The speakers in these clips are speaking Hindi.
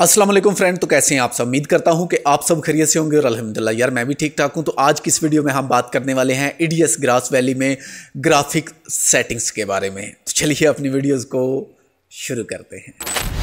असलम फ्रेंड तो कैसे हैं आप सब उम्मीद करता हूं कि आप सब खैरियत से होंगे और अलहमदिल्ला यार मैं भी ठीक ठाक हूं तो आज किस वीडियो में हम बात करने वाले हैं ईडीएस ग्रास वैली में ग्राफिक सेटिंग्स के बारे में तो चलिए अपनी वीडियोस को शुरू करते हैं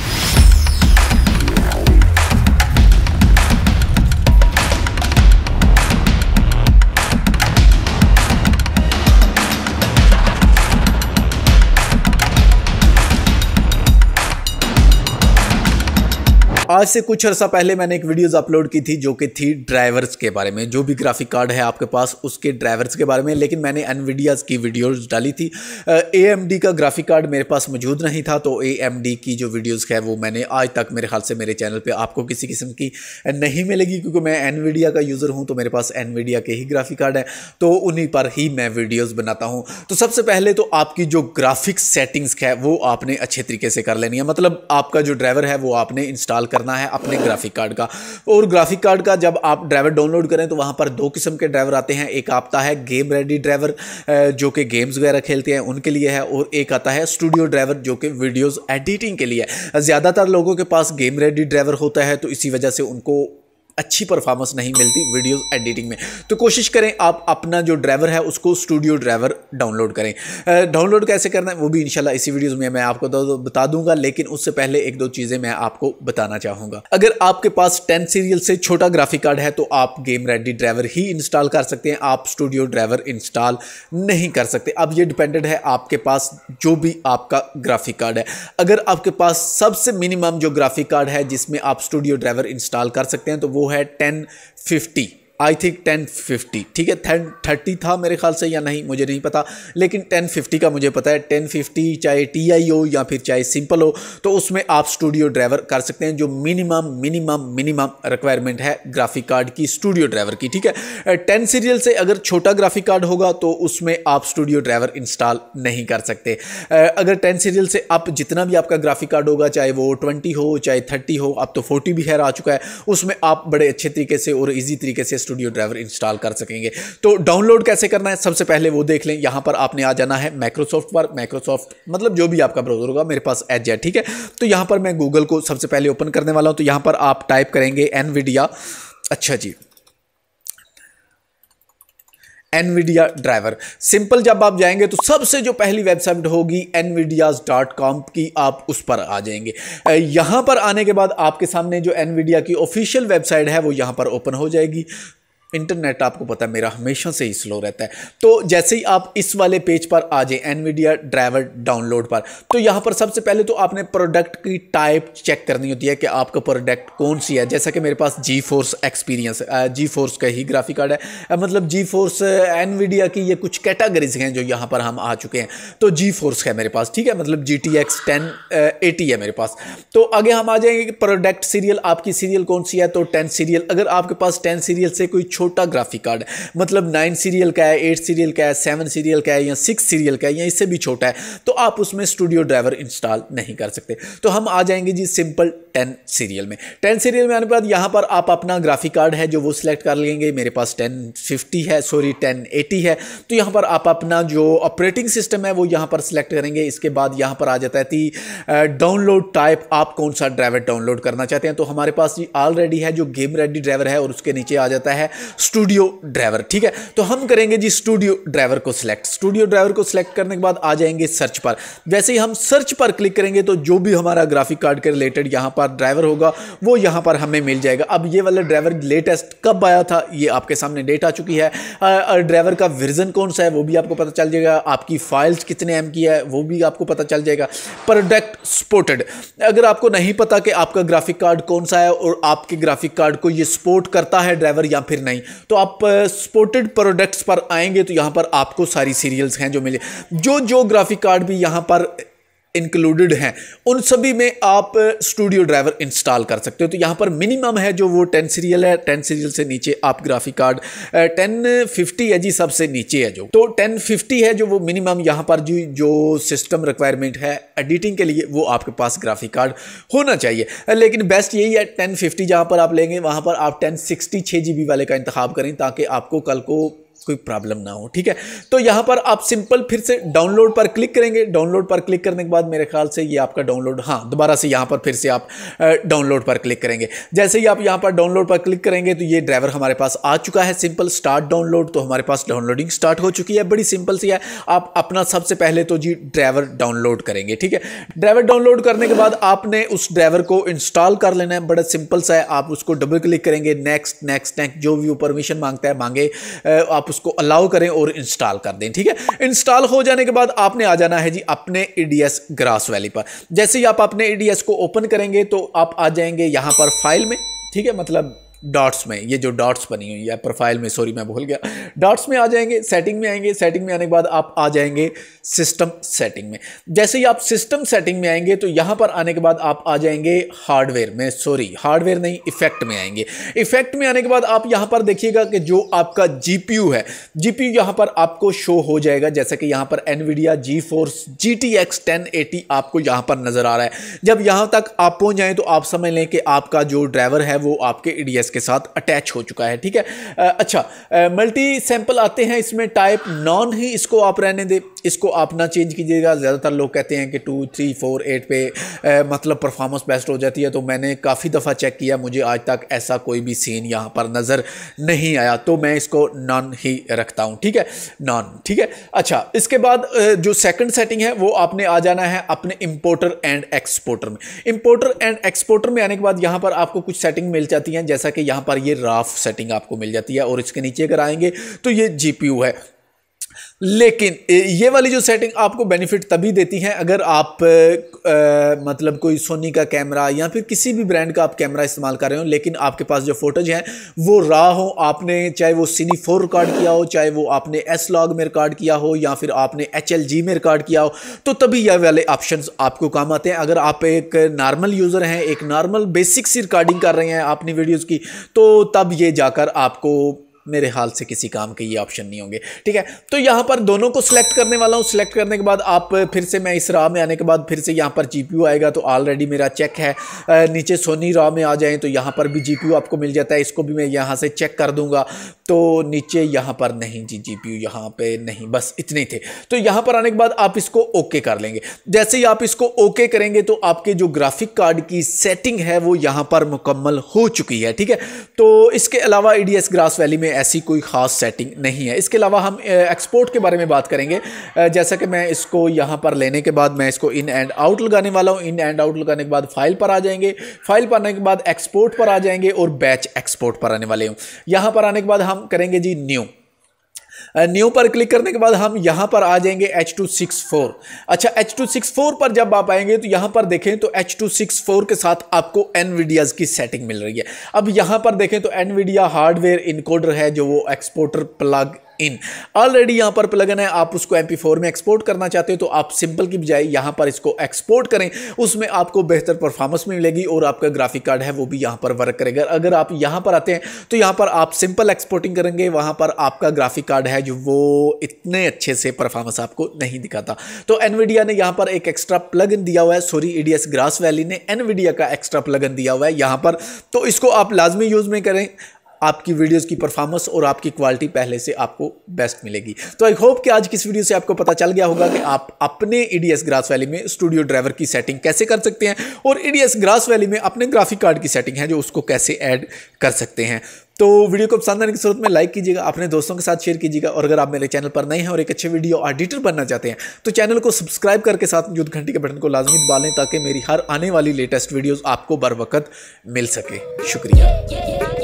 आज से कुछ अर्सा पहले मैंने एक वीडियोस अपलोड की थी जो कि थी ड्राइवर्स के बारे में जो भी ग्राफिक कार्ड है आपके पास उसके ड्राइवर्स के बारे में लेकिन मैंने एन की वीडियोज़ डाली थी ए का ग्राफिक कार्ड मेरे पास मौजूद नहीं था तो ए की जो वीडियोज़ है वो मैंने आज तक मेरे ख्याल से मेरे चैनल पर आपको किसी किस्म की नहीं मिलेगी क्योंकि मैं एन का यूज़र हूँ तो मेरे पास एन के ही ग्राफिक कार्ड है तो उन्हीं पर ही मैं वीडियोज़ बनाता हूँ तो सबसे पहले तो आपकी जो ग्राफिक सेटिंग्स है वो आपने अच्छे तरीके से कर लेनी है मतलब आपका जो ड्राइवर है वो आपने इंस्टॉल कर करना है अपने ग्राफिक कार्ड का और ग्राफिक कार्ड का जब आप ड्राइवर डाउनलोड करें तो वहाँ पर दो किस्म के ड्राइवर आते हैं एक आपता है गेम रेडी ड्राइवर जो कि गेम्स वगैरह खेलते हैं उनके लिए है और एक आता है स्टूडियो ड्राइवर जो कि वीडियोज़ एडिटिंग के लिए ज़्यादातर लोगों के पास गेम रेडी ड्राइवर होता है तो इसी वजह से उनको अच्छी परफॉर्मेंस नहीं मिलती वीडियो एडिटिंग में तो कोशिश करें आप अपना जो ड्राइवर है उसको स्टूडियो ड्राइवर डाउनलोड करें डाउनलोड कैसे करना है वो भी इनशाला इसी वीडियोज़ में मैं आपको बता दूंगा लेकिन उससे पहले एक दो चीज़ें मैं आपको बताना चाहूँगा अगर आपके पास टेन सीरियल से छोटा ग्राफिक कार्ड है तो आप गेम रेडी ड्राइवर ही इंस्टॉल कर सकते हैं आप स्टूडियो ड्राइवर इंस्टॉल नहीं कर सकते अब ये डिपेंडेड है आपके पास जो भी आपका ग्राफिक कार्ड है अगर आपके पास सबसे मिनिमम जो ग्राफिक कार्ड है जिसमें आप स्टूडियो ड्राइवर इंस्टॉल कर सकते हैं तो वो है ten fifty I think ten fifty ठीक है थे थर्टी था मेरे ख्याल से या नहीं मुझे नहीं पता लेकिन टेन फिफ्टी का मुझे पता है टेन फिफ्टी चाहे टी आई हो या फिर चाहे सिंपल हो तो उसमें आप स्टूडियो ड्राइवर कर सकते हैं जो मिनिमम मिनिमम मिनिमम रिक्वायरमेंट है ग्राफिक कार्ड की स्टूडियो ड्राइवर की ठीक है टेन सीरियल से अगर छोटा ग्राफिक कार्ड होगा तो उसमें आप स्टूडियो ड्राइवर इंस्टॉल नहीं कर सकते अगर टेन सीरियल से आप जितना भी आपका ग्राफिक कार्ड होगा चाहे वो ट्वेंटी हो चाहे थर्टी हो अब तो फोर्टी भी खैर आ चुका है उसमें आप बड़े अच्छे तरीके से और ईजी तरीके से स्टूडियो ड्राइवर इंस्टॉल कर सकेंगे तो डाउनलोड कैसे करना है सबसे पहले वो देख लें यहाँ पर आपने आ जाना है माइक्रोसॉफ्ट पर माइक्रोसॉफ्ट मतलब जो भी आपका ब्राउजर होगा मेरे पास एच है ठीक है तो यहाँ पर मैं गूगल को सबसे पहले ओपन करने वाला हूँ तो यहाँ पर आप टाइप करेंगे एन अच्छा जी एनविडिया ड्राइवर सिंपल जब आप जाएंगे तो सबसे जो पहली वेबसाइट होगी एनविडियाज डॉट कॉम की आप उस पर आ जाएंगे यहाँ पर आने के बाद आपके सामने जो एनविडिया की ऑफिशियल वेबसाइट है वो यहाँ पर ओपन हो जाएगी इंटरनेट आपको पता है मेरा हमेशा से ही स्लो रहता है तो जैसे ही आप इस वाले पेज पर आ जाए एनवीडिया ड्राइवर डाउनलोड पर तो यहाँ पर सबसे पहले तो आपने प्रोडक्ट की टाइप चेक करनी होती है कि आपका प्रोडक्ट कौन सी है जैसा कि मेरे पास GeForce experience GeForce का ही ग्राफिक कार्ड है मतलब जी फोर्स एनवीडिया की ये कुछ कैटागरीज हैं जो यहाँ पर हम आ चुके हैं तो जी फोर्स है मेरे पास ठीक है मतलब G T X ten eighty है मेरे पास तो आगे हम आ जाएंगे प्रोडक्ट सीरियल आपकी सीरियल कौन सी है तो टेन सीरियल अगर आपके पास टेन सीरियल से कोई छोटा ग्राफिक कार्ड है मतलब नाइन सीरियल का है एट सीरियल का है सेवन सीरियल का है या सिक्स सीरियल का है या इससे भी छोटा है तो आप उसमें स्टूडियो ड्राइवर इंस्टॉल नहीं कर सकते तो हम आ जाएंगे जी सिंपल टेन सीरियल में टेन सीरियल में आने के बाद यहाँ पर आप अपना ग्राफिक कार्ड है जो वो सिलेक्ट कर लेंगे मेरे पास टेन फिफ्टी है सॉरी टेन एटी है तो यहाँ पर आप अपना जो ऑपरेटिंग सिस्टम है वो यहाँ पर सिलेक्ट करेंगे इसके बाद यहाँ पर आ जाता है कि डाउनलोड टाइप आप कौन सा ड्राइवर डाउनलोड करना चाहते हैं तो हमारे पास ऑलरेडी है जो गेम रेडी ड्राइवर है और उसके नीचे आ जाता है स्टूडियो ड्राइवर ठीक है तो हम करेंगे जी स्टूडियो ड्राइवर को सिलेक्ट स्टूडियो ड्राइवर को सिलेक्ट करने के बाद आ जाएंगे सर्च पर जैसे ही हम सर्च पर क्लिक करेंगे तो जो भी हमारा ग्राफिक कार्ड के रिलेटेड यहाँ पर ड्राइवर होगा वो यहाँ पर हमें मिल जाएगा अब ये वाला ड्राइवर लेटेस्ट कब आया था ये आपके सामने डेट आ चुकी है ड्राइवर का वर्जन कौन सा है वो भी आपको पता चल जाएगा आपकी फाइल्स कितने एम की है वो भी आपको पता चल जाएगा प्रोडक्ट सपोर्टेड अगर आपको नहीं पता कि आपका ग्राफिक कार्ड कौन सा है और आपके ग्राफिक कार्ड को ये सपोर्ट करता है ड्राइवर या फिर नहीं नहीं तो आप स्पोर्टेड प्रोडक्ट्स पर आएंगे तो यहाँ पर आपको सारी सीरियल्स हैं जो मिले जो जो ग्राफिक कार्ड भी यहाँ पर इंक्लूडेड हैं उन सभी में आप स्टूडियो ड्राइवर इंस्टॉल कर सकते हो तो यहाँ पर मिनिमम है जो वो टेन सीरियल है टेन सीरियल से नीचे आप ग्राफिक कार्ड टेन फिफ्टी है जी सबसे नीचे है जो तो टेन फिफ्टी है जो वो मिनिमम यहाँ पर जो जो सिस्टम रिक्वायरमेंट है एडिटिंग के लिए वो आपके पास ग्राफिक कार्ड होना चाहिए लेकिन बेस्ट यही है टेन फिफ्टी जहाँ पर आप लेंगे वहाँ पर आप टेन सिक्सटी छः जी बी वाले का इंतखब करें ताकि आपको कल को कोई प्रॉब्लम ना हो ठीक है तो यहां पर आप सिंपल फिर से डाउनलोड पर क्लिक करेंगे डाउनलोड पर क्लिक करने के बाद मेरे ख्याल से ये आपका डाउनलोड हाँ दोबारा से यहां पर फिर से आप डाउनलोड पर क्लिक करेंगे जैसे ही आप यहां पर डाउनलोड पर क्लिक करेंगे तो ये ड्राइवर हमारे पास आ चुका है सिंपल स्टार्ट डाउनलोड तो हमारे पास डाउनलोडिंग स्टार्ट हो चुकी है बड़ी सिंपल सी है आप अपना सबसे पहले तो जी ड्राइवर डाउनलोड करेंगे ठीक है ड्राइवर डाउनलोड करने के बाद आपने उस ड्राइवर को इंस्टॉल कर लेना है बड़ा सिंपल सा है आप उसको डबल क्लिक करेंगे नेक्स्ट नेक्स्ट नेक्स्ट जो भी परमिशन मांगता है मांगे आप उसको अलाउ करें और इंस्टॉल कर दें ठीक है इंस्टॉल हो जाने के बाद आपने आ जाना है जी अपने ईडीएस ग्रास वैली पर जैसे ही आप अपने ईडीएस को ओपन करेंगे तो आप आ जाएंगे यहां पर फाइल में ठीक है मतलब डॉट्स में ये जो डॉट्स बनी हुई है प्रोफाइल में सॉरी मैं भूल गया डॉट्स में आ जाएंगे सेटिंग में आएंगे सेटिंग में आने के बाद आप आ जाएंगे सिस्टम सेटिंग में जैसे ही आप सिस्टम सेटिंग में आएंगे तो यहाँ पर आने के बाद आप आ जाएंगे हार्डवेयर में सॉरी हार्डवेयर नहीं इफेक्ट में आएंगे इफेक्ट में आने के बाद आप यहाँ पर देखिएगा कि जो आपका जी है जी पी यहाँ पर आपको शो हो जाएगा जैसे कि यहाँ पर Nvidia GeForce G T X ten eighty आपको यहाँ पर नजर आ रहा है जब यहाँ तक आप पहुँच जाएँ तो आप समझ लें कि आपका जो ड्राइवर है वो आपके ई डी एस के साथ अटैच हो चुका है ठीक है अच्छा मल्टी सैंपल आते हैं इसमें टाइप नॉन ही इसको आप रहने दें इसको आप ना चेंज कीजिएगा ज़्यादातर लोग कहते हैं कि टू थ्री फोर एट पे मतलब परफॉर्मेंस बेस्ट हो जाती है तो मैंने काफ़ी दफ़ा चेक किया मुझे आज तक ऐसा कोई भी सीन यहाँ पर नज़र नहीं आया तो मैं इसको नॉन ही रखता हूँ ठीक है नॉन ठीक है अच्छा इसके बाद जो सेकंड सेटिंग है वो आपने आ जाना है अपने इम्पोर्टर एंड एक्सपोर्टर में इम्पोर्टर एंड एक्सपोर्टर में आने के बाद यहाँ पर आपको कुछ सेटिंग मिल जाती हैं जैसा कि यहाँ पर ये राफ सेटिंग आपको मिल जाती है और इसके नीचे अगर आएंगे तो ये जी है लेकिन ये वाली जो सेटिंग आपको बेनिफिट तभी देती है अगर आप आ, मतलब कोई सोनी का कैमरा या फिर किसी भी ब्रांड का आप कैमरा इस्तेमाल कर रहे हो लेकिन आपके पास जो फोटोज हैं वो रहा हो आपने चाहे वो सिनी फोर रिकॉर्ड किया हो चाहे वो आपने एस लॉग में रिकॉर्ड किया हो या फिर आपने एच एल जी में रिकॉर्ड किया हो तो तभी यह वाले ऑप्शन आपको काम आते हैं अगर आप एक नॉर्मल यूज़र हैं एक नॉर्मल बेसिक सी रिकॉर्डिंग कर रहे हैं अपनी वीडियोज़ की तो तब ये जाकर आपको मेरे हाल से किसी काम के ये ऑप्शन नहीं होंगे ठीक है तो यहाँ पर दोनों को सिलेक्ट करने वाला हूँ सिलेक्ट करने के बाद आप फिर से मैं इस राह में आने के बाद फिर से यहाँ पर जी आएगा तो ऑलरेडी मेरा चेक है नीचे सोनी राह में आ जाए तो यहाँ पर भी जी आपको मिल जाता है इसको भी मैं यहाँ से चेक कर दूंगा तो नीचे यहाँ पर नहीं जी जी पी यहाँ पर नहीं बस इतने थे तो यहाँ पर आने के बाद आप इसको ओके कर लेंगे जैसे ही आप इसको ओके करेंगे तो आपके जो ग्राफिक कार्ड की सेटिंग है वो यहाँ पर मुकम्मल हो चुकी है ठीक है तो इसके अलावा ई डी ग्रास वैली में ऐसी कोई ख़ास सेटिंग नहीं है इसके अलावा हम एक्सपोर्ट के बारे में बात करेंगे जैसा कि मैं इसको यहाँ पर लेने के बाद मैं इसको इन एंड आउट लगाने वाला हूँ इन एंड आउट लगाने के बाद फाइल पर आ जाएंगे फाइल पर आने के बाद एक्सपोर्ट पर आ जाएंगे और बैच एक्सपोर्ट पर आने वाले हूँ यहाँ पर आने के बाद हम करेंगे जी न्यू न्यू पर क्लिक करने के बाद हम यहाँ पर आ जाएंगे एच टू सिक्स फोर अच्छा एच टू सिक्स फोर पर जब आप आएंगे तो यहाँ पर देखें तो एच टू सिक्स फोर के साथ आपको एन की सेटिंग मिल रही है अब यहाँ पर देखें तो एन हार्डवेयर इनकोडर है जो वो एक्सपोर्टर प्लग इन ऑलरेडी यहां पर प्लगन है आप उसको एम में एक्सपोर्ट करना चाहते हो तो आप सिंपल की बजाय यहां पर इसको एक्सपोर्ट करें उसमें आपको बेहतर परफॉर्मेंस मिलेगी और आपका ग्राफिक कार्ड है वो भी यहां पर वर्क करेगा अगर आप यहां पर आते हैं तो यहां पर आप सिंपल एक्सपोर्टिंग करेंगे वहां पर आपका ग्राफिक कार्ड है जो वो इतने अच्छे से परफॉर्मेंस आपको नहीं दिखाता तो एनवीडिया ने यहां पर एक एक्स्ट्रा प्लगन दिया हुआ है सॉरी ईडीएस ग्रास वैली ने एनवीडिया का एक्स्ट्रा प्लगन दिया हुआ है यहां पर तो इसको आप लाजमी यूज़ में करें आपकी वीडियोस की परफॉर्मेंस और आपकी क्वालिटी पहले से आपको बेस्ट मिलेगी तो आई होप कि आज किस वीडियो से आपको पता चल गया होगा कि आप अपने ईडीएस ग्रास वैली में स्टूडियो ड्राइवर की सेटिंग कैसे कर सकते हैं और ईडीएस ग्रास वैली में अपने ग्राफिक कार्ड की सेटिंग है जो उसको कैसे ऐड कर सकते हैं तो वीडियो को पसंद आने की सूरत में लाइक कीजिएगा अपने दोस्तों के साथ शेयर कीजिएगा और अगर आप मेरे चैनल पर नए हैं और एक अच्छे वीडियो एडिटर बनना चाहते हैं तो चैनल को सब्सक्राइब करके साथ मौजूद घंटी के बटन को लाजमी दबा लें ताकि मेरी हर आने वाली लेटेस्ट वीडियोज़ आपको बर वक्त मिल सके शुक्रिया